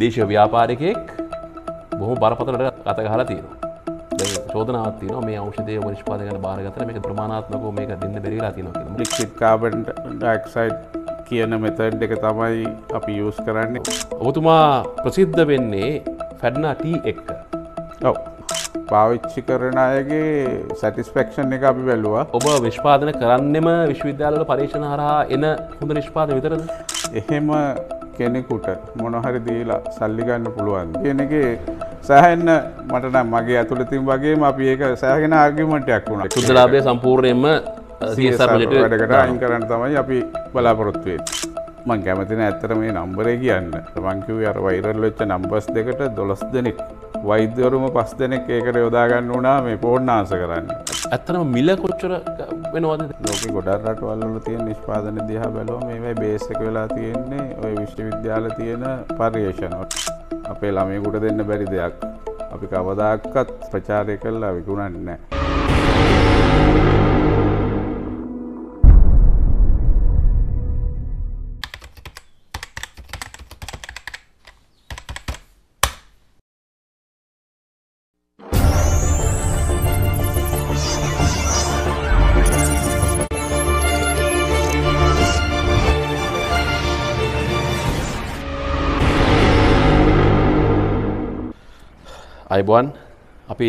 දේශ ව්‍යාපාරිකයෙක් බොහෝ බරපතලට අත ගහලා තියෙනවා. චෝදනාවක් තියෙනවා මේ ඖෂධය නිෂ්පාදනය කරන බාරගතන මේක ප්‍රමාණාත්මකව මේක දෙන්න බැරි වෙලා තියෙනවා කියලා. ලික්විඩ් කාබන් ඩයොක්සයිඩ් කියන මෙතඩ් එක තමයි අපි යස් කරන්න ඔබතුමා ප්‍රසිද්ධ වෙන්නේ ෆැඩ්නාටී එක්ක ඔව පාවිච්චි කරන අයගේ සැටිස්පෙක්ෂන් එක අපි බැලවා ඔබ විශ්පාදන කරන්නෙම විශ්වවිද්‍යාල පරේෂණ හරහා එන හොඳ නිෂ්පාද විතරද එහෙම කෙනෙකුට මොනහරි දීලා සල්ලිගන්න පුළුවන් කියනගේ සෑහෙන්න මටන මගේ ඇතුළතින් වගේ අපි ඒක සෑහෙන ආර්ගිමටයක් වුණ කුදලාබය සම්පූර්ණයෙන්ම වැඩකට අයින් කරන්න තමයි අපි බලාපොරොත්තුවේ. මං කැමතින ඇත්තර මේ නම්බරේ කියන්න මංකිව අර වෛරල් වෙච්ච නම්බස් දෙකට දොළස් දෙනෙක් වෛද්‍යවරුම පස් දෙනෙක් ඒකට යොදාගන්න වනා මේ පෝර්ණාස කරන්න. ඇත්තනම මිල කොච්චර වෙනවද ලෝක ගොඩක් රටවල්ල තියෙන නිෂ්පාදන දිහා බැලෝ මේවයි බේසක වෙලා තියෙන්නේ ඔය විශ්වවිද්‍යාල තියෙන පර්යේෂනොට අපේ ළමයකුට දෙන්න බැරි දෙයක් අපි කවදාක්කත් ප්‍රචාරය කල්ලා විකුණන්නේ නෑ. අයිබුවන් අපි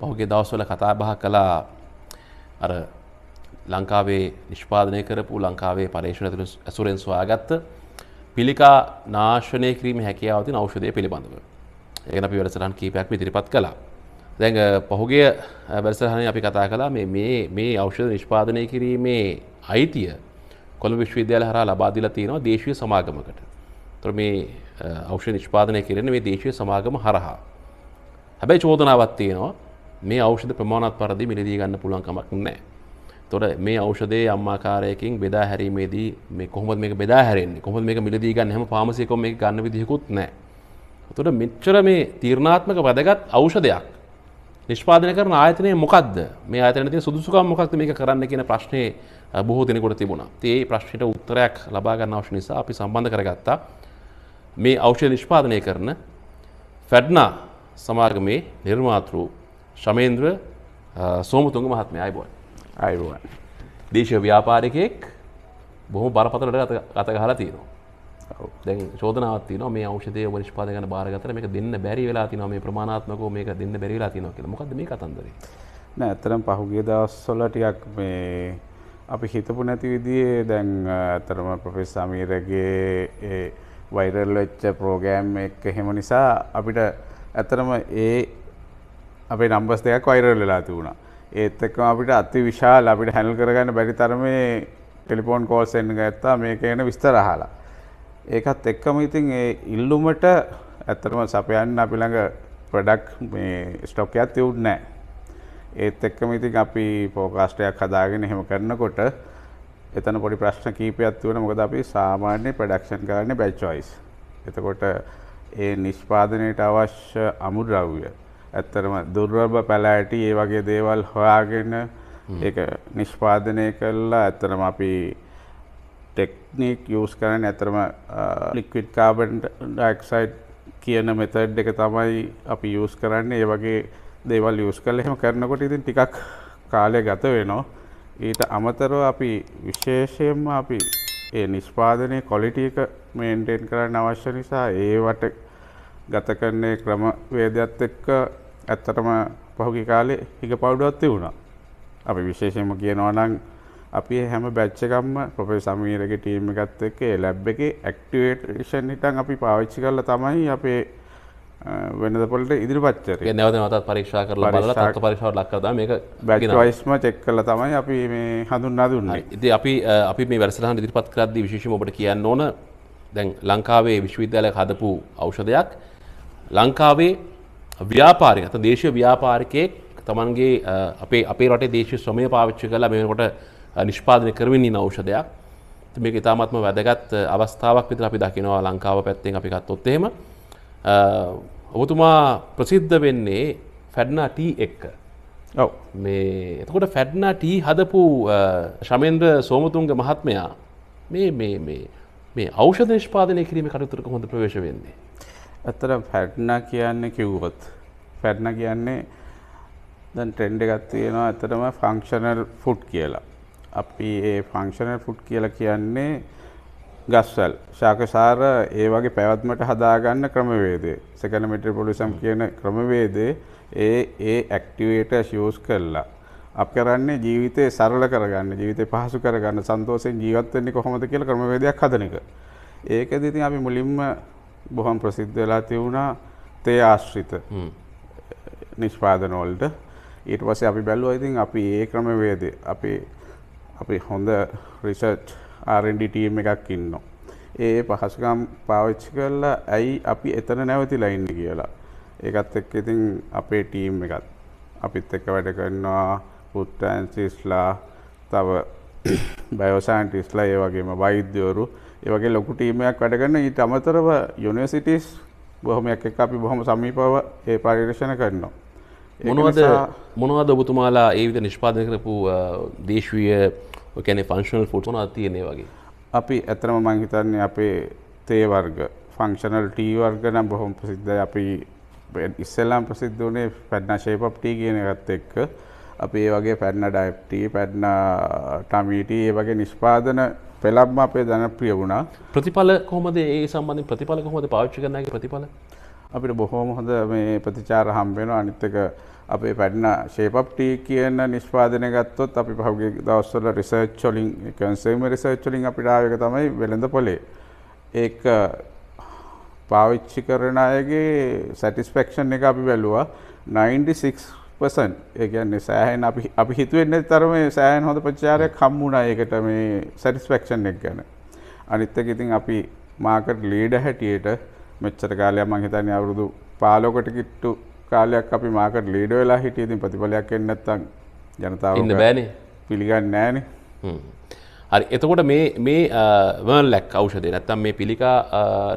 පහුගේ දවස්වල කතා බහ කලා අර ලංකාවේ නිෂ්පාදනය කරපු ලංකාවේ පර්ේෂණ තුළ ඇසුරෙන් සොයාගත්ත පිළිකා නාශනය කිරීම හැකියාවතින ෞෂධය පිළිබඳව ඒගන අපි වැඩසටහන් කීපයක් ඉදිරිපත් කලා දැඟ පහුගේ බැසහන අපි කතා කලා මේ ඖෂධ නිෂ්පාදනය කිරීමේ අයිතිය කොළ විශ්වවිද්‍යාල හර ලබාදිල තියෙනවා දේශවය සමාගමකට තුර මේ ෞෂ නිෂ්පාදනය කිරෙන මේ දේශවය සමාගම හරහා හැබැයි චෝදනාවත් තියෙනවා මේ අවෂධ ප්‍රමාණත් පරදි මිලදී ගන්න පුළුවන් කමක් නෑ. තොට මේ අවෂදේ අම්මාකාරයකින් බෙදා හැරීමේදී මේ කොහොමද මේ බෙදා හැරෙන්නේ කොහොම මේ මිලදී ගන්න හම පාමසයකො මේ ගන්න විදිහකුත් නෑ. තොට මෙච්චර මේ තීරණාත්මක වැදගත් අවෂදයක් නිෂ්පාදන කරන ආයතනය මොකක්ද මේ අතනති සුදුසුකම් මොකක්ද මේ කරන්න කියන ප්‍රශ්නය බොහෝ දෙනකොට තිබුණා ඒ ප්‍රශ්නයට උත්තරයක් ලබාගන්න අවශ්‍ය නිසා අපි සම්බන්ධ කරගත්තා මේ අවෂ්‍ය නිෂ්පාදනය කරන ෆැඩ්නා සමාර්ගමේ නිර්මාතෘ ශමේන්ද්‍ර සෝමතුංග මහත්මය අයිබෝන් අයිබෝන් දේශ ව්‍යාපාරිකයෙක් බොහොම බරපතලට ගත ගහලා තියෙනවා දැ චෝදනාවත් න මේ අවෂදය නිෂ්පාදගන භාරගතර මේක දෙන්න බැරි වෙලා තින මේ ප්‍රමාණත්මක මේක දෙන්න බැරිලා තින කියල මොකද මේ කතන්දර නෑ ඇතරම් පහුගේ දස්සොල ටියක් මේ අපි හිතපු නැති විදිේ දැන් ඇතරම ප්‍රොෆෙස් සමීරගේ වෛරල්ලච්ච ප්‍රෝගෑම් එක හෙම නිසා අපිට ඇතරම ඒ අපේ නම්බස් දෙයක් වයිරල් වෙලා තිබුණා. ඒත් එක්කම අපිට අති විශාල අපිට හැනල් කරගන්න බැරි තරමේ ටෙලිෆෝන් කෝල්ස් එන්න ගත්තා මේක එන විස්තර අහලා. ඒකත් එක්කම ඉතින් ඒ ඉල්ලුමට ඇත්තටම සපයන්න අපි ළඟ ප්‍රොඩක්ට් මේ ස්ටොක් එකක් තියුනේ නැහැ. ඒත් එක්කම ඉතින් අපි ෆෝකාස්ට් එකක් හදාගෙන එහෙම කරනකොට එතන පොඩි ප්‍රශ්න කීපයක් තියෙනවා මොකද අපි සාමාන්‍ය ප්‍රොඩක්ෂන් කරන්නේ බැච් වයිස්. එතකොට ඒ නිෂ්පාදනයට අවශ්‍ය අමුද්‍රව්‍ය ඇත්තරම දුර්වභ පැලෑටි ඒ වගේ දේවල් හොයාගෙන ඒ නිෂ්පාදනය කල්ලා ඇත්තරම අපි ටෙක්නික් යස් කරන ඇතරම ලික්විඩ් කාබන් ඩක්සයිඩ් කියන මෙතඩ් එක තමයි අපි යස් කරන්න ඒ වගේ දේවල් යස් කල එහෙම කරනකොට ඉතින් ටිකක් කාලය ගත වෙනවා ඊට අමතරව අපි විශේෂයෙන්ම අපි ඒ නිෂ්පාදනය කොලිටි එක මේන්ටෙන් කරන්න අවශ්‍ය නිසා ඒවට ගත කරන්නේ ක්‍රම වේදයක්ත් එක්ක ඇත්තටම පහුගි කාලේ හික පවුඩුවත්ති වුණා. අපි විශේෂයම කියනවනං අපි හැම බැච්චකම්ම පොපේ සමීරක ටීම එකත් එක්කේ ලැබ් එක ඇක්ටිවේටේෂන් හිටන් අපි පාවිච්චි කරලා තමයි අපේ වෙනදපොලට ඉදිරි පච්චර නැවතත් පරීක්ෂා කරලා බලලා තත්ත්ව පරීක්ෂාවට ලක් කරලා මේක බැච් වයිස්ම චෙක් කරලා තමයි අපි මේ හඳුන්වා දුන්නේ. ඉතින් අපි අපි මේ වැඩසටහන ඉදිරිපත් කරද්දී විශේෂයෙන්ම ඔබට කියන්න ඕන දැන් ලංකාවේ විශ්වවිද්‍යාලයක හදපු ඖෂධයක් ලංකාවේ ව්‍යාපාරික නැත්නම් දේශීය ව්‍යාපාරිකයෙක් තමන්ගේ අපේ අපේ රටේ දේශීය ශ්‍රමය පාවිච්චි කරලා මේ වෙනකොට නිෂ්පාදනය කරමින් ඉන්න ඖෂධයක්. මේක ඉතාමත්ම වැදගත් අවස්ථාවක් විතර අපි දකිනවා ලංකාව පැත්තෙන් අපි ගත්තොත් එහෙම. ඔබතුමා ප්‍රසිද්ධ වෙන්නේ ෆැඩ්නාට එක්ක. ඔව මේ එතකොට ෆැඩ්නාට හදපු ශමෙන්ද්‍ර සෝමතුන්ග මහත්මයා මේ මේ මේ මේ අවෂ දේශපාදනය කිරීම කටතුරක හොඳ ප්‍රවේශ වෙන්නේ. ඇතර ෆැඩ්නා කියන්න කිව්වොත්. ෆැඩ්න කියන්නේ දැන් ට්‍රෙන්ඩ ගත්තියෙනවා ඇතරම ෆංක්ෂනල් ෆුට් කියලා. අපි ඒ ෆංක්ෂනල් ෆුට් කියලා කියන්නේ ගස්වැල් ශාකසාර ඒ වගේ පැවැත්මට හදාගන්න ක්‍රමවේදය සකන මෙට්‍රපොලිසම් කියන ක්‍රමවේදේ ඒ ඒ ඇක්ටිවේට ශියෝස් කරලා අප කරන්නේ ජීවිතය සරල කරගන්න ජීවිතය පහසු කරගන්න සන්තෝසයෙන් ජීවත්වෙන්නේ කොහොමද කියලා ක්‍රමවේදයක් හදන එක. ඒකද ඉතින් අපි මුලින්ම බොහොම ප්‍රසිද්ධ වෙලා තියුණා තේ ආශ්‍රිත නිෂ්පාදන වලට ඊට පස්සේ අපි බැලුවා ඉතින් අපි ඒ ක්‍රමවේදේ අපි අපි හොඳ රිසර්ච් ආරෙන්ඩි ටීම් එකක් ඉන්න. ඒ පහසුකම් පාවිච්චි කරලා ඇයි අපි එතන නැවතිලා ඉන්න කියලා. ඒකත් එක්ක ඉතින් අපේ ටීම් එකත් අපිත් එක්ක වැඩ කරනවා පුත්තන්සිස්ලා තව බයෝසෑන්ටිස්ලා ඒ වගේම වෛද්‍යවරු ඒ වගේ ලොකු ටීමයක් වැඩ කරන ඊට අමතරව යුනිවර්සිටිස් බොහොමයක් එක්ක අපි බොහොම සමීපව ඒ පරිරක්ෂණ කරනවා. මොනවද මොනවද ඔබතුමාලා ඒ විදිහට නිෂ්පාදනය කරපු දේශීය ඔකැන ෆංශනල් ෆොටෝන තියෙනෙ වගේ අපි ඇතම මං හිතන්නේ අපේ තේවර්ග ෆංක්ෂනල් ටීවර්ග නම් බොහොම ප්‍රසිද්ධ අපි ඉස්සල්ලාම් ප්‍රසිද්ධ වනේ පැඩ්න ශේපප්ටී කියන ගත්ත එක්ක අපි ඒ වගේ පැඩ්න ඩයිප්ට පැඩ්න ටමීට ඒ වගේ නිෂ්පාදන පෙළබ්ම අපේ දැන ප්‍රිය වුණා ප්‍රතිඵල කොහොමද ඒ සම්බන්ධින් ප්‍රතිඵල කොහොමද පාච්චි කරනගේ ප්‍රතිඵල අපිට බොහෝම හොඳ මේ ප්‍රතිචාර හම්බෙන අනිත්තක අපේ පැටින ශේපප්ටී කියන නිස්්පාදන ගත්තොත් අපි පහුගේ දවස්සල රිසර්ච්චොලින් කන්සේම රිසර්ච්චලින් අපිටාවක තමයි වෙළඳ පොලේ ඒ පාවිච්චි කරන අයගේ සැටිස්පෙක්ෂන් එක අපි බැලුවා 96පසන් ඒගැන්නේ සෑහන් අපි අපි හිතුවෙන්න තරම සෑහන් හොඳ ප්‍රචාරය කම්මුණා ඒකට මේ සැටිස්පෙක්ෂන් එක් ගැන අනිත්තක ඉතින් අපි මාකට් ලීඩ හැටියට මෙච්චර කාලයක් මං හිතන්නේ අවුරුදු 15කට කිට්ටු කාලයක් අපි මාකට ලීඩ වෙලා හිටිය ඉතින් ප්‍රතිඵලයක් එන්නේ නැත්නම් ජනතාව ඉන්න බෑනේ පිළිගන්නේ නැහනේ හරි එතකොට මේ මේ වර්ලැක් ඖෂධය නැත්නම් මේ පිළිකා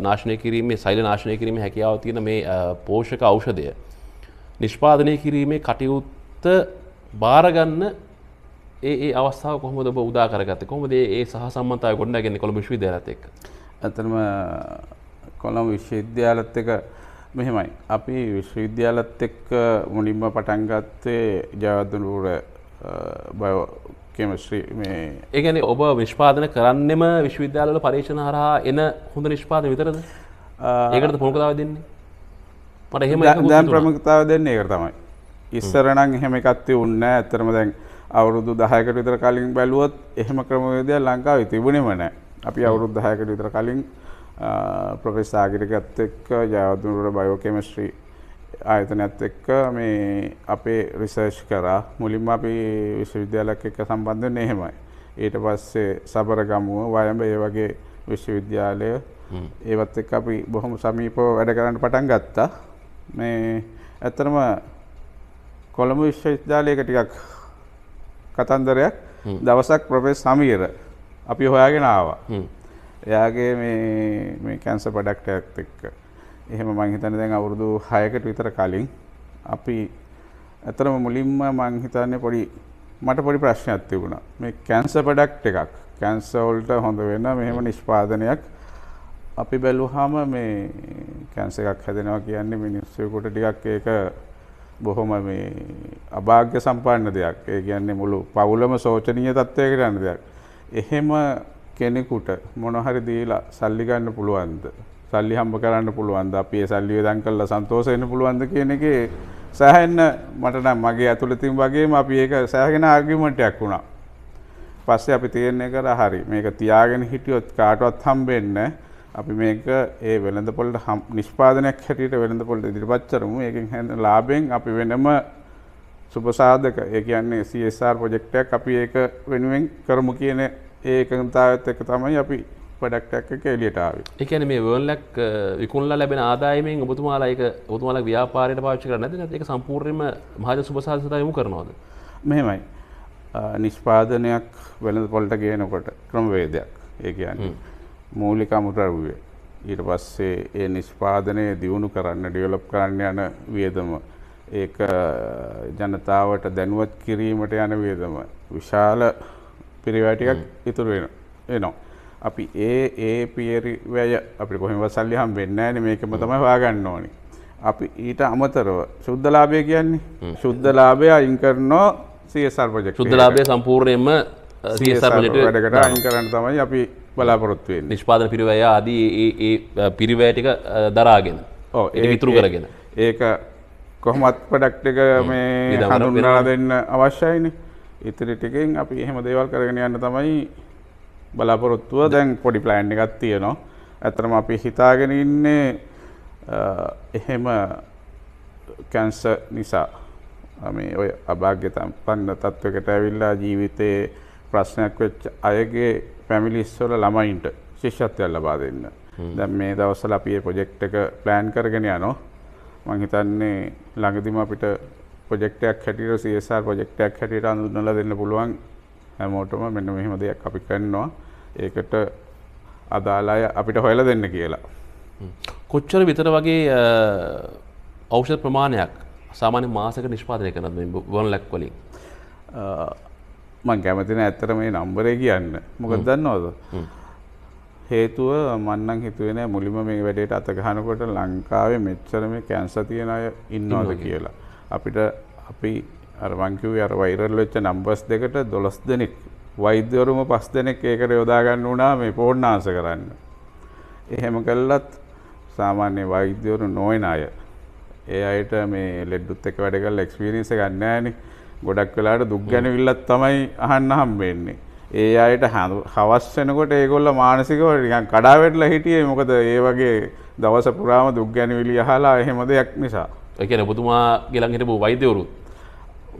නාශනය කිරීමේ සෛල නාශනය කිරීමේ හැකියාව තියෙන මේ පෝෂක ඖෂධය නිෂ්පාදනය කිරීමේ කටයුත්ත බාරගන්න ඒ ඒ අවස්ථාව කොහොමද ඔබ උදා කරගත්තේ කොහොමද ඒ සහ සම්බන්ධතාවය ගොඩනගන්නේ කොළඹ විශ්වවිද්‍යාලයත් එක්ක ඇත්තටම කොළඹ විශ්වවිද්‍යාලත් එක්ක මෙහෙමයි. අපි විශ්වවිද්‍යාලත් එක්ක මුලින්ම පටන් ගත්තේ ජයවර්ධනපුර බයෝ කෙමිස්ට්‍රි මේ ඒ කියන්නේ ඔබ නිෂ්පාදන කරන්නෙම විශ්වවිද්‍යාලවල පරීක්ෂණ හරහා එන හොඳ නිෂ්පාදන විතරද? ඒකටද ප්‍රමුඛතාවය දෙන්නේ? මට එහෙම දැන් ප්‍රමුඛතාවය දෙන්නේ ඒකට තමයි. ඉස්සර නම් එහෙම එකක් තියුන්නේ නැහැ. ඇත්තටම දැන් අවුරුදු 10කට විතර කලින් බැලුවොත් එහෙම ක්‍රමවේදයක් ලංකාවේ තිබුණේම නැහැ. අපි අවුරුදු 10කට විතර කලින් ප්‍රොෆෙස් ආගිරිකත් එක්ක ජයවදුනට බයෝකෙමස්ට්‍රී ආයතනත් එක්ක මේ අපේ රිසර්ෂ් කරා මුලින්ම අපි විශ්වවිද්‍යාලක් එක්ක සම්බන්ධ නහෙමයි. ඊට පස්සේ සබරගමුව වයඹ ඒ වගේ විශ්වවිද්‍යාලය ඒවත් එක් අපි බොහොම සමීපව වැඩ කරන්න පටන් ගත්තා මේ ඇත්තරම කොළඹ විශ්වවිද්‍යාලයක ටිකක් කතන්දරයක් දවසක් ප්‍රොෆෙස් සමීර අපි හොයාගෙන ආවා එයාගේ මේ කැන්ස පඩක්ටයක් එක්ක එහෙම මංහිතන දැන් අවුරුදු හයකට විතර කලින් අපි ඇතරම මුලින්ම මංහිතන්නේ පොඩි මට පොඩි ප්‍රශ්නයක් තිබුණා මේ කැන්ස පඩක්් එකක් කැන්සවල්ට හොඳ වෙන්න මෙහෙම නිෂ්පාදනයක් අපි බැලුහාම මේ කැන්ස එකක් හැදෙනවා කියන්නේ මිනිස්සයකුට ටිකක් ඒක බොහොම මේ අභාග්‍ය සම්පාන්න දෙයක් ඒ කියන්නේ මුළු පවුලම සෝචනීය තත්ත්වයකට යන දෙයක්. එහෙම කෙනෙකුට මොනහරි දීලා සල්ලි ගන්න පුළුවන්ද? සල්ලි හම්බ කරන්න පුළුවන්ද? අපි ඒ සල්ලි වේදන් කරලා සන්තෝෂ වෙන්න පුළුවන්ද කියන එකේ සෑහෙන්න මට නම් මගේ ඇතුළේ තින් වගේම අපි ඒක සෑහෙන ආර්ගියුමන්ට් එකක් වුණා. පස්සේ අපි තීරණය කරා හරි මේක තියාගෙන හිටියොත් කාටවත් හම්බෙන්නේ නැහැ. අපි මේක ඒ වෙළඳ පොළට නිෂ්පාදනයක් හැටියට වෙළඳ පොළට ඉදිරිපත් කරමු. ඒකෙන් හැදෙන ලාභයෙන් අපි වෙනම සුබසාධක ඒ කියන්නේ CSR ප්‍රොජෙක්ට් එකක් අපි ඒක වෙනුවෙන් කරමු කියන ඒකතාවත් එක තමයි අපි පඩක්ටක් එලියටාව එකන මේ වර්ලක් විකුල්ල ලැබෙන ආදායමෙන් ඔබතුමාලායක ඔතුමාල ව්‍යාපාරයට පාච්ච කර නැති එක සම්පූර්ණයම මහජ සුපසාසතයමු කරනවාද මෙහෙමයි නිෂ්පාදනයක් වෙළඳ පොල්ට ගේනකොට ක්‍රමවේදයක් ඒකයන් මූලිකමුටරවුවේ ඊට පස්සේ ඒ නිෂ්පාදනය දියුණු කරන්න ඩියලොප් කරන්න යන වියදම ඒක ජනතාවට දැනුවත් කිරීමට යන වියදම විශාල පිරිවැටිකක් ඉතුරු වෙන එනවා. අපි ඒ ඒ පියරිවැය අපි කොහෙම සල්ලි හම් වෙන්නෑන මේකම තමයි හොයාගන්න ඕනි. අපි ඊට අමතරව ශුද්ධලාභය කියන්නේ ශුද්ධලාභය අයින් කරනෝ සිය සර්පජ ශුද්ධලාභය සම්පූර්ණයෙන්ම වැඩකට uh, අයින් කරන්න තමයි අපි බලාපොරොත්තුවේ නිෂ්පාදන පිරිවය ආදී ඒ uh, පිරිවෑටික uh, දරාගෙන ඕ ඒ විතුරු කරගෙන ඒක කොහොමත් පඩක්ටක මේ හඳුන්නා දෙන්න අවශ්‍යයිනේ ඉතිරි ටිකෙන් අපි එහෙම දේවල් කරගෙන යන්න තමයි බලාපොරොත්තුව දැන් පොඩි ප්ලෑන්් එකත් තියනවා ඇතරම අපි හිතාගෙන ඉන්නේ එහෙම කැන්ස නිසා මේ ඔය අභාග්‍ය තම්පන්න තත්ත්වකට ඇවිල්ලා ජීවිතයේ ප්‍රශ්නයක් වෙච්ච අයගේ පැමිලිස්සොල ළමයින්ට ශිෂ්‍යත්වයක් ලබා දෙන්න දැන් මේ දවස්සල අපේ ප්‍රොජෙක්් එක ප්ලෑන් කරගෙන යනෝ මංහිතන්නේ ළඟදිම අපිට ප්‍රොජෙක්ටයක් හැටියට CSR ප්‍රොජෙක්ටයක් හැටියට අඳුන්වලා දෙන්න පුළුවන් හැමෝටම මෙන්න මෙහෙම දෙයක් අපි කරනවා. ඒකට අදාළ අය අපිට හොයලා දෙන්න කියලා. කොච්චර විතර වගේ ඖෂධ ප්‍රමාණයක් සාමාන්‍ය මාසක නිෂ්පාදනය කරනවද මේ වන් ලැක් වලින්? මං කැමති නෑ ඇත්තට මේ නම්බරේ කියන්න. මොකද දන්නවද? හේතුව මන්නම් හිතුවේ නෑ මුලින්ම මේ වැඩේට අත ගහනකොට ලංකාවේ මෙච්චර මේ කැන්සර් තියන අය ඉන්නවද කියලා. අපිට අපි අරමංකිව අර වෛරල් වෙච්ච නම්බස් දෙකට දොළොස් දෙනෙක් වෛද්‍යවරුම පස් දෙනෙක් ඒකට යොදාගන්න වුණා මේ පෝර්ණ ආස කරන්න. එහෙම කල්ලත් සාමාන්‍ය වෛද්‍යවරු නොවෙන අය. ඒ අයට මේ ලෙඩ්ඩුත් එක වැඩකල් එක්ස්පිරිස ගන්නෑන ගොඩක් වෙලාට දුක් ගැන විල්ලත් තමයි අහන්න හම්බෙන්නේ. ඒ අයට හවස්සෙනකොට ඒගොල්ල මානසිකව නිකන් කඩාවැටලා හිටියේ මොකද ඒ වගේ දවස පුරාම දුක් ගැනවිලි අහලා එහෙම දෙයක් නිසා. එකන ඔබතුමා ගෙලන් හිටපු වෛද්‍යවරු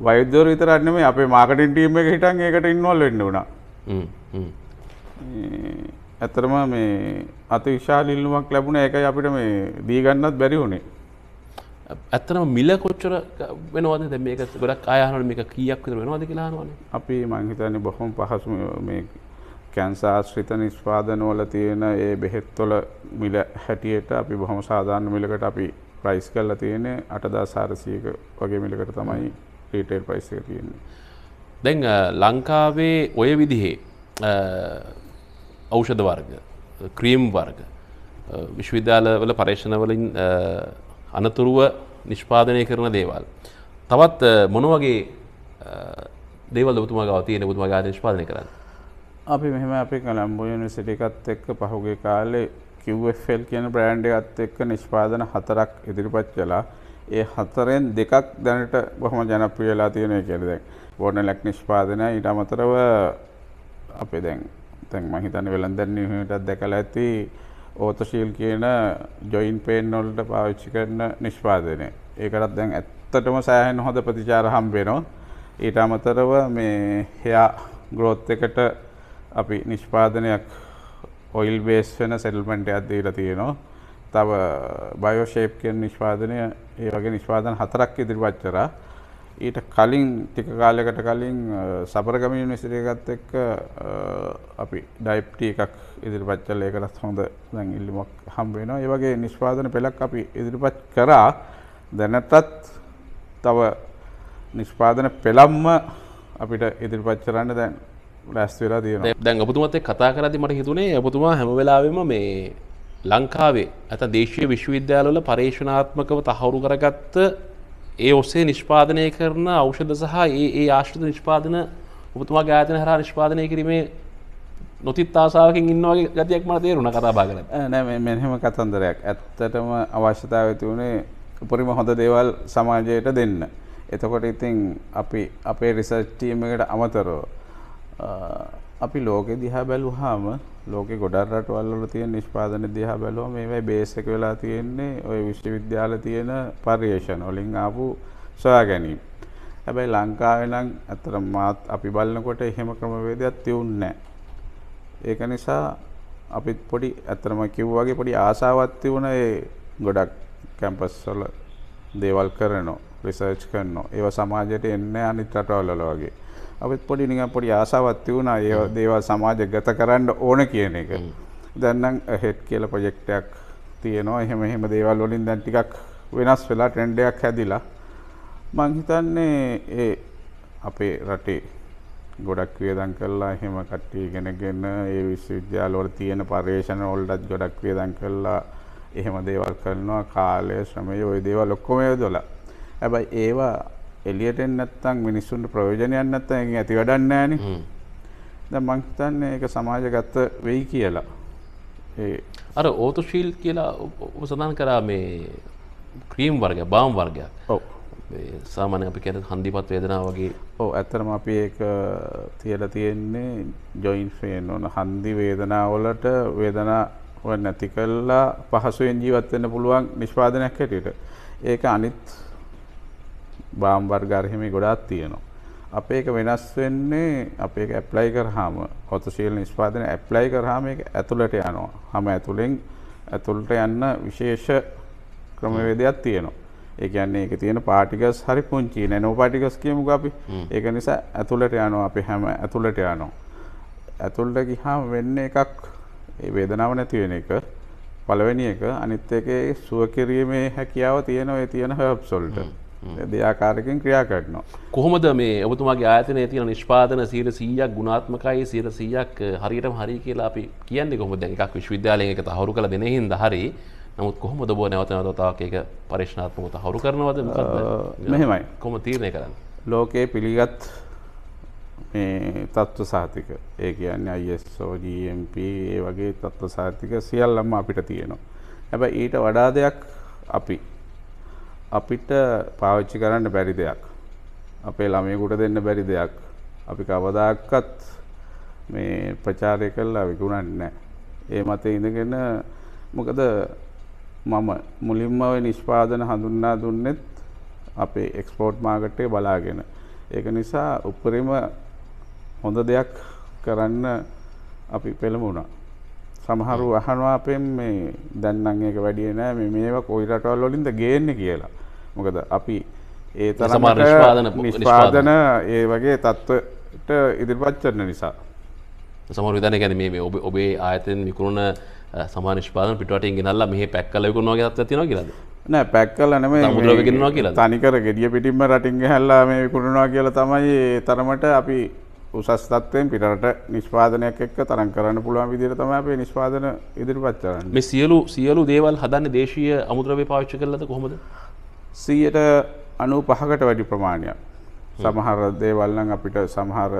වෛද්‍යවර විතරන්නම අපේ මාකටින් ටීම් එක හිටන් ඒකට ඉන්වල් වෙන්න වුණා ඇතරම මේ අති විශාල ඉල්ලුමක් ලැබුණ ඒකයි අපිට මේ දීගන්නත් බැරි වුණේ ඇත්තනම මිල කොච්චර වෙනවද දැන් මේක ගොඩක් අය අහනවනේ මේක කීයක් විතර වෙනවද කියලා අහනවනේ අපි මං හිතන්නේ බොහොම පහසු මේ කැන්සර් ආශ්‍රිත නිෂ්පාදන වල තියෙන ඒ බෙහෙත් වල මිල හැටියට අපි බොහොම සාමාන්‍ය මිලකට අපි ප්‍රයිස් කරලා තියෙන්නේ අටදා සාරසියක වගේ මිලකට තමයි රීටේල් ප්‍රයිස් එක තියෙන්නේ. දැන් ලංකාවේ ඔය විදිහේ ඖෂධ වර්ග ක්‍රීම් වර්ග විශ්වවිද්‍යාලවල පර්ේෂණවලින් අනතුරුව නිෂ්පාදනය කරන දේවල්. තවත් මොන වගේ දේවල් ඔබතුමා ගාව තියෙන ඔබතුමා ගාව නිෂ්පාදනය කරන්න. අපි මෙහෙම අපි කලම්බෝ යුනිවර්සිටි එකත් එක්ක පහුගිය කාලේ QFL කියන බ්‍රෑන්ඩ් එකත් එක්ක නිෂ්පාදන හතරක් ඉදිරිපත් කළා. ඒ හතරෙන් දෙකක් දැනට බොහොම ජනප්‍රිය වෙලා තියෙනවා කියලා දැන්. බොනලක් නිෂ්පාදනය ඊට අමතරව අපේ දැන් දැන් මම හිතන්නේ වෙලන්දන් නිවහටත් දැකලා ඇති ඕතොශීල් කියන ජොයින් පේන් වලට පාවිච්චි කරන නිෂ්පාදනය. ඒකටත් දැන් ඇත්තටම සෑහෙන හොඳ ප්‍රතිචාර හම්බ වෙනවා. ඊට අමතරව මේ හෙයා ග්‍රෝත් එකට අපි නිෂ්පාදනයක් ඔයිල් බේස් වෙන සෙල්මෙන්ටයක් දීලා තියෙනවා. තව බයෝෂේප් කියන නිෂ්පාදනය ඒ වගේ නිෂ්පාදන හතරක් ඉදිරිපත් කරා. ඊට කලින් ටික කාලයකට කලින් සබරගම යුනිවර්සිටි එකත් එක්ක අපි ඩයිප්ටි එකක් ඉදිරිපත් කළා. ඒකටත් හොඳ දැන් ඉල්ලුමක් හම්බ වෙනවා. ඒ වගේ නිෂ්පාදන පෙළක් අපි ඉදිරිපත් කරා. දැනටත් තව නිෂ්පාදන පෙළම්ම අපිට ඉදිරිපත් කරන්න දැන් ලැස් වෙලා තියෙන දැන් ඔබතුමත් කතා කරදි මට හිතුනේ ඔබතුමා හැම වෙලාවෙම මේ ලංකාවේ ඇත දේශය විශ්වවිද්‍යාලවල පර්ේෂණාත්මකව තහවුරු කරගත්ත ඒ ඔස්සේ නිෂ්පාදනය කරන අෞෂධ සහ ඒ ඒ ආශ්්‍රිත නිෂ්පාදන ඔබතුමා ගාතන හර නිෂ්පාදනය කිරීමේ නොතිත් ආසාාවකින් ඉන්නවාගේ ගතියක් මට තේරුණ කතා බාගන නෑ මෙහෙම කතන්දරයක් ඇත්තටම අවශ්‍යතාව ඇති වුණේ උපරිම හොඳ දේවල් සමාජයට දෙන්න. එතකොට ඉතින් අපි අපේ රිසර්ච් ටීම් එකට අමතරව අපි ලෝකෙ දිහා බැලුවාම ලෝකෙ ගොඩක් රටවල් වල තියෙන නිෂ්පාදන දිහා බැලුවම මේවයි බේස් එක වෙලා තියෙන්නේ ওই විශ්වවිද්‍යාල තියෙන පර්යේෂණ වලින් ආපු සොයා ගැනීම. හැබැයි ලංකාවේ නම් අතර මාත් අපි බලනකොට එහෙම ක්‍රමවේදයක් තියුන්නේ ඒක නිසා අපිත් පොඩි අතරම කිව්වාගේ පොඩි ආසාවක් තිබුණා ඒ ගොඩක් කැම්පස් වල දේවල් කරනවා රිසර්ච් කරනවා ඒව සමාජයට එන්නේ අනිත් රටවල් වගේ අපිත් පොඩි නිකන් පොඩි ආසාවක් තියුණා ඒ දේවල් සමාජගත කරන්න ඕන කියන එක. දැන් නම් හෙඩ් කියලා ප්‍රොජෙක්ට් එකක් තියෙනවා. එහෙම එහෙම දේවල් වලින් දැන් ටිකක් වෙනස් වෙලා ට්‍රෙන්ඩ් එකක් හැදිලා. මං හිතන්නේ ඒ අපේ රටේ ගොඩක් වියදම් කළා එහෙම කට්ටිය ඉගෙනගෙන ඒ විශ්වවිද්‍යාලවල තියෙන පර්යේෂණ වලටත් ගොඩක් වියදම් කළා. එහෙම දේවල් කරනවා කාලය, ශ්‍රමය, ওই දේවල් ඔක්කොම යොදලා. හැබැයි ඒවා එලියටෙන් නැත්තං මිනිස්සුන්ට ප්‍රයෝජනයක් නැත්ත ඇ ඇති වැඩන්නෑන ද මංහිතන්න ඒක සමාජගත්ත වෙයි කියලා අර ඕතු ශීල් කියලා සඳන් කරා මේ ක්‍රීම් වර්ග බාම් වර්ගයක් ඔව සාමානය අපි කැන හන්දිපත් වේදනා වගේ ඕ ඇතරම අපි ඒක තියල තියෙන්නේ ජොයින් ෆේන් ඕන හන්දි වේදනාවලට වේදනා නැති කල්ලා පහසුවෙන් ජීවත්වෙන්න පුළුවන් නිෂ්පාදනයක් හැටියට ඒක අනිත් බාම් වර්ගාර්හෙම ගොඩාත් තියෙනවා. අප ඒක වෙනස් වෙන්නේ අපේ ඇප්ලයි කරහාම කොතශීල නිස්පාදන ඇප්ලයි කරහාම එක ඇතුළට යනවා හම ඇතුළෙන් ඇතුළට යන්න විශේෂ ක්‍රමවේදයක් තියෙනවා. ඒ කියන්නේ ඒක තියෙන පාටිකස් හරි පුංචි නැනෝ පාටිකස් කියමු අපි ඒක නිසා ඇතුළට යනවා අපි හැම ඇතුළට යනවා. ඇතුළට ගිහාම වෙන්න එකක් ඒ වේදනාව නැති වෙන එක පළවෙනි එක අනිත් එකේ සුව කිරීමේ හැකියාව තියෙනවා ඒ තියෙන හර්බ්ස් වලට. දෙයාකාරකින් ක්‍රියා කරනවා. කොහොමද මේ ඔබතුමාගේ ආයතනය තියෙන නිෂ්පාදන සීර සීයක් ගුණාත්මකයි සීර සීයක් හරියටම හරි කියලා අපි කියන්නේ කොහොමද දැන් එකක් විශ්වවිද්‍යාලයෙන් එක තහවුරු කළ දෙන හින්දා හරි නමුත් කොහොමද ඔබ නැවත නැවත තවක් ඒක පරීක්ෂණාත්මකව තහවුරු කරනවද මොකක්ද මෙහෙමයි කොහොම තීරණය කරන්නේ ලෝකයේ පිළිගත් මේ තත්ත්ව සාතික ඒ කියන්නේ ISO GMP ඒ වගේ තත්ත්ව සාතික සියල්ලම අපිට තියෙනවා හැබැයි ඊට වඩා දෙයක් අපි අපිට පාවිච්චි කරන්න බැරි දෙයක්. අපේ ළමයකුට දෙන්න බැරි දෙයක්. අපි කවදාක්කත් මේ ප්‍රචාරය කල්ලා විකුණන්න නෑ. ඒ මත ඉඳගෙන මොකද මම මුලින්ම ඔය නිෂ්පාදන හඳුන්නා දුන්නෙත් අපේ එක්ස්පෝට් මාගට්ටේ බලාගෙන. ඒක නිසා උපරිම හොඳ දෙයක් කරන්න අපි පෙළමුණා. සමහරු අහනවා අපෙන් මේ දැන්නන් ඒක වැඩිය නෑ මේවා කොයි රටවල් වලින්ද ගේන්නේ කියලා. මොකද අපි ඒ තරම නිෂ්පාදන ඒ වගේ තත්ත්වට ඉදිරිපත්චරන නිසා සමර විධන ගැන මේ ඔබ ඔබේ ආයතෙන් විකුණ සමානිෂ්පාන පිටට ගෙනල්ලා මෙහ පැක්කල විකුණවාගේ ත් තින කියලද නෑ පැක්කල නම ගෙනවා කියලා තනිකර ගෙඩිය පිටිම රටින් හැල්ලා මේ විකුණවා කියලා තමයි තරමට අපි උසස් තත්වයෙන් පිටට නිස්්පාදනයක් එක් තරන් කරන්න පුළුවන් විදිර තම අපේ නිස්්පාදන ඉදිරිපත්චරන්න මේ සියලු සියලු දේවල් හදන්න දේශීය අමුද්‍රව පාච්ච කරලද කොහොමද සීයට අනු පහකට වැඩි ප්‍රමාණයක් සමහර දේවල්ලං අපිට සමහර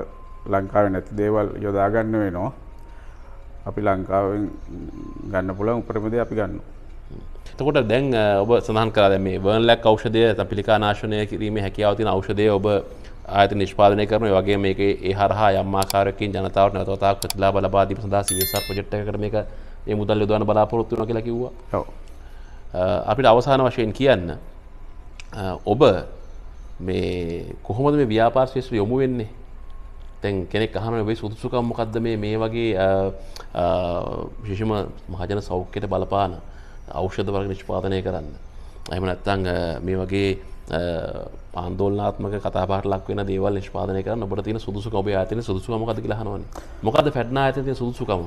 ලංකාව නැති දේවල් යොදාගන්න වෙනවා අපි ලංකාවෙන් ගන්න පුළ උපරමද අපි ගන්න තකොට දැන් ඔබ සඳහන් කරද මේ වර්න්ලක් අවෂදය පිළිකා නාශනය කිරීම හැකියාවතින අවෂදය ඔබ ආත නිෂ්පාදනය කරන වගේ මේක ඒ හරහා යම්මාකාරකින් ජනතාවට නැතවතාක් ප්‍රතිලා බලබාදීම සඳහා සියසක් ප්‍රජෙට්ට කරන එක ඒ මුදල් යොදවන බලාපොරොත්තුන කියලා කිව්වා අපිට අවසාන වශයෙන් කියන්න ඔබ මේ කොහොමද මේ ව්‍යාපාර්ශයේස යොමු වෙන්නේ තැන් කෙනෙක් අහන වෙයි සුදුසුකම් මොකක්ද මේ මේ වගේ විශෂම මහජන සෞඛ්‍යයට බලපාන ඖෂධ වර්ග නිෂ්පාදනය කරන්න. එහම නැත්තං මේ වගේ ආන්දෝලනාත්මක කතාට ලක් වෙන දේවල් නිෂ්පාදනය කරන්න ඔබට තියෙන සුදුසු ඔබ ඇතින සුදුසුකමකද කියලා අහනවනේ. මොකද ෆැඩ්නා ඇති තියෙන සුදුසුකම?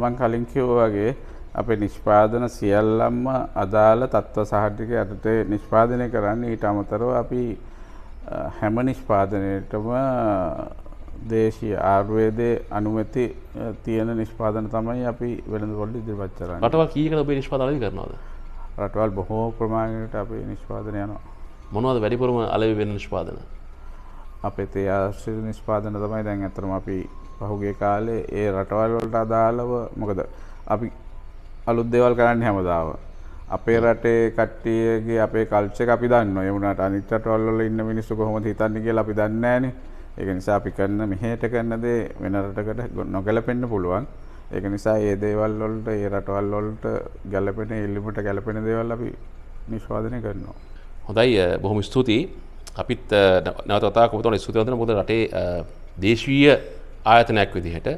මං කලින් කිව්වා වගේ අපේ නිෂ්පාදන සියල්ලම්ම අදාළ තත්ත්ව සහටික යටතේ නිෂ්පාදනය කරන්න ඊට අමතරව අපි හැම නිෂ්පාදනයටම දේශී ආර්වේදය අනුමැති තියෙන නිෂ්පාදන තමයි අපි වෙළඳ ගොඩ ඉදිරිපච්චර රටවල් කියකට ඔබේ නිෂ්පාදනය කරනවාද රටවල් බොහෝ ප්‍රමාණයට අපේ නිෂ්පාදන යනවා මොනවද වැඩිපුරම අලවි වෙන නිෂ්පාදන අපේ තේ ආශ්‍රිත නිෂ්පාදන තමයි දැන් ඇතරම අපි පහුගේ කාලේ ඒ රටවල් වලට අදාළව මොකද අලුත් දේවල් කරන්න හැමදාව. අපේ රටේ කට්ටියගේ අපේ කල්චක අපි දන්න එමුණට අනිත්තටවල්ල ඉන්න මිනිස්සු කොහොම හිතන්න කියලා අපි දන්නෑන ඒක නිසා අපි කරන්න මෙහට කරන්නදේ වෙනරටකට නොගැලපෙන්න්න පුළුවන් ඒක නිසා ඒ දේවල්ලොල්ට ඒ රටවල්ලොල්ට ගැලපෙන ඉල්ලිමට ගැලපෙන දේවල් අපි නිශ්වාදනය කරනවා. හොඳයි බොහොම ස්තුතියි අපිත් නවතතා කොතන ස්තුතිවන්තන බොද රටේ දේශීය ආයතනයක් විදිහට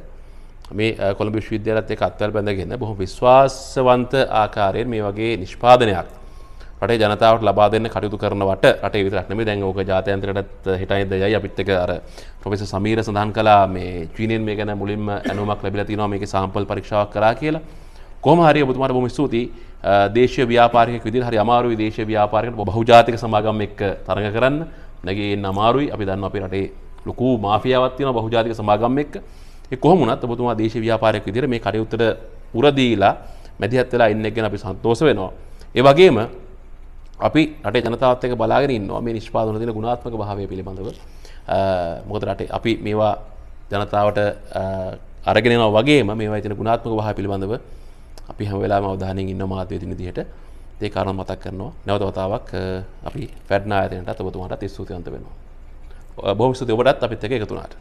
මේ කොළඹ විශ්වවිද්‍යාලත් එක අත්වල් බැඳගෙන බොහොම විශ්වාසවන්ත ආකාරයෙන් මේ වගේ නිෂ්පාදනයක් රටේ ජනතාවට ලබා දෙන්න කටයුතු කරනවට රටේ විතරක් නෙමෙයි දැන් ඕක ජාත්‍යන්තරයටත් හිටයිද යයි අපිත් එක්ක අර ප්‍රොෆෙසර් සමීර සඳහන් කළා මේ චීනෙන් මේ ගැන මුලින්ම ඇනුමක් ලැබිලා තිනවා මේකේ සාම්පල් පරීක්ෂාවක් කරා කියලා කොහොම හරි ඔබතුමාට බොහොම ස්තුතියි දේශීය ව්‍යාපාරිකයෙක් විදිහට හරි අමාරුයි දේශීය ව්‍යාපාරිකයට බහුජාතික සමාගම් එක්ක තරඟ කරන්න නැගී එන්න අමාරුයි අපි දන්නවා අපේ රටේ ලොකු මාෆියාවක් තියෙනවා බහුජාතික සමාගම් එක්ක කොහොමුණත් ඔබතුමා දේශ ව්‍යාපාරයක් විදිහට මේ කටයුත්තට උර දීලා මැදිහත් වෙලා ඉන්න එක ගැන අපි සන්තෝෂ වෙනවා. ඒ වගේම අපි රටේ ජනතාවත් එක්ක බලාගෙන ඉන්නවා මේ නිෂ්පාදන දින ගුණාත්මක භාවය පිළිබඳව. මොකද රටේ අපි මේවා ජනතාවට අරගෙන යනවා වගේම මේවා තියෙන ගුණාත්මක භාවය පිළිබඳව අපි හැම වෙලාවෙම අවධානයෙන් ඉන්න මාතෘකාව දින විදිහට ඒ කාරණා මතක් කරනවා. නැවත වතාවක් අපි ෆැඩ් නායකයන්ටත් ඔබතුමාටත් ස්තුතිවන්ත වෙනවා. බොහොම ස්තුතියි ඔබටත් අපිත් එක්ක එකතු වුණාට.